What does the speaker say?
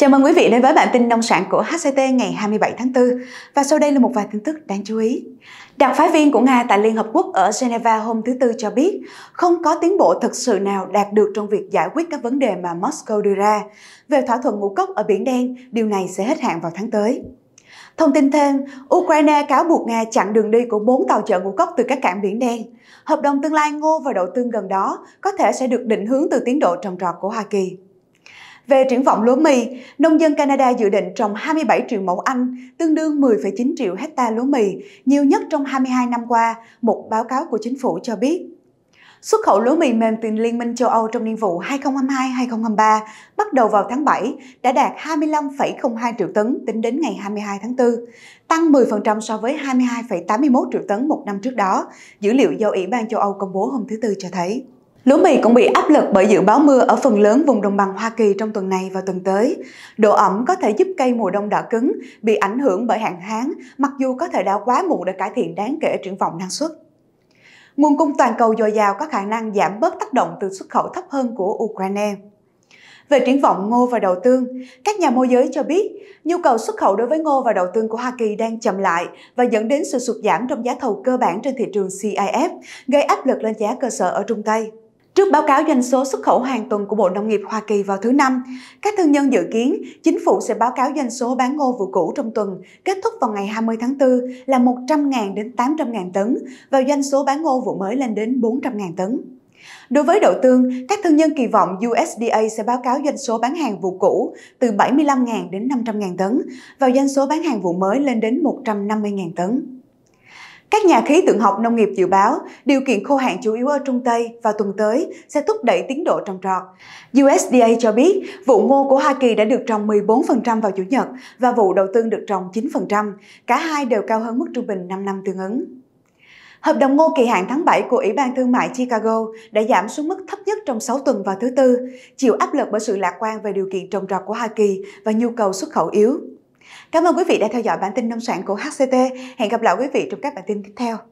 Chào mừng quý vị đến với bản tin nông sản của HCT ngày 27 tháng 4 và sau đây là một vài tin tức đáng chú ý. Đặc phái viên của Nga tại Liên Hợp Quốc ở Geneva hôm thứ Tư cho biết không có tiến bộ thực sự nào đạt được trong việc giải quyết các vấn đề mà Moscow đưa ra về thỏa thuận ngũ cốc ở Biển Đen, điều này sẽ hết hạn vào tháng tới. Thông tin thêm, Ukraine cáo buộc Nga chặn đường đi của 4 tàu chở ngũ cốc từ các cảng Biển Đen. Hợp đồng tương lai ngô và đậu tương gần đó có thể sẽ được định hướng từ tiến độ trồng trọt của Hoa Kỳ. Về triển vọng lúa mì, nông dân Canada dự định trồng 27 triệu mẫu Anh, tương đương 10,9 triệu hecta lúa mì, nhiều nhất trong 22 năm qua, một báo cáo của chính phủ cho biết. Xuất khẩu lúa mì mềm từ Liên minh châu Âu trong niên vụ 2022-2023 bắt đầu vào tháng 7 đã đạt 25,02 triệu tấn tính đến ngày 22 tháng 4, tăng 10% so với 22,81 triệu tấn một năm trước đó, dữ liệu do Ủy ban châu Âu công bố hôm thứ Tư cho thấy. Lúa mì cũng bị áp lực bởi dự báo mưa ở phần lớn vùng đồng bằng Hoa Kỳ trong tuần này và tuần tới. Độ ẩm có thể giúp cây mùa đông đỏ cứng, bị ảnh hưởng bởi hạn hán, mặc dù có thể đã quá muộn để cải thiện đáng kể triển vọng năng suất. Nguồn cung toàn cầu dồi dào có khả năng giảm bớt tác động từ xuất khẩu thấp hơn của Ukraine. Về triển vọng ngô và đậu tương, các nhà môi giới cho biết nhu cầu xuất khẩu đối với ngô và đậu tương của Hoa Kỳ đang chậm lại và dẫn đến sự sụt giảm trong giá thầu cơ bản trên thị trường CIF, gây áp lực lên giá cơ sở ở Trung Tây. Trước báo cáo doanh số xuất khẩu hàng tuần của Bộ Nông nghiệp Hoa Kỳ vào thứ Năm, các thương nhân dự kiến chính phủ sẽ báo cáo doanh số bán ngô vụ cũ trong tuần kết thúc vào ngày 20 tháng 4 là 100.000 đến 800.000 tấn và doanh số bán ngô vụ mới lên đến 400.000 tấn. Đối với đậu tương, các thương nhân kỳ vọng USDA sẽ báo cáo doanh số bán hàng vụ cũ từ 75.000 đến 500.000 tấn và doanh số bán hàng vụ mới lên đến 150.000 tấn. Các nhà khí tượng học nông nghiệp dự báo, điều kiện khô hạn chủ yếu ở Trung Tây vào tuần tới sẽ thúc đẩy tiến độ trồng trọt. USDA cho biết, vụ ngô của Hoa Kỳ đã được trồng 14% vào Chủ nhật và vụ đầu tương được trồng 9%, cả hai đều cao hơn mức trung bình 5 năm tương ứng. Hợp đồng ngô kỳ hạn tháng 7 của Ủy ban Thương mại Chicago đã giảm xuống mức thấp nhất trong 6 tuần vào thứ Tư, chịu áp lực bởi sự lạc quan về điều kiện trồng trọt của Hoa Kỳ và nhu cầu xuất khẩu yếu. Cảm ơn quý vị đã theo dõi bản tin nông sản của HCT. Hẹn gặp lại quý vị trong các bản tin tiếp theo.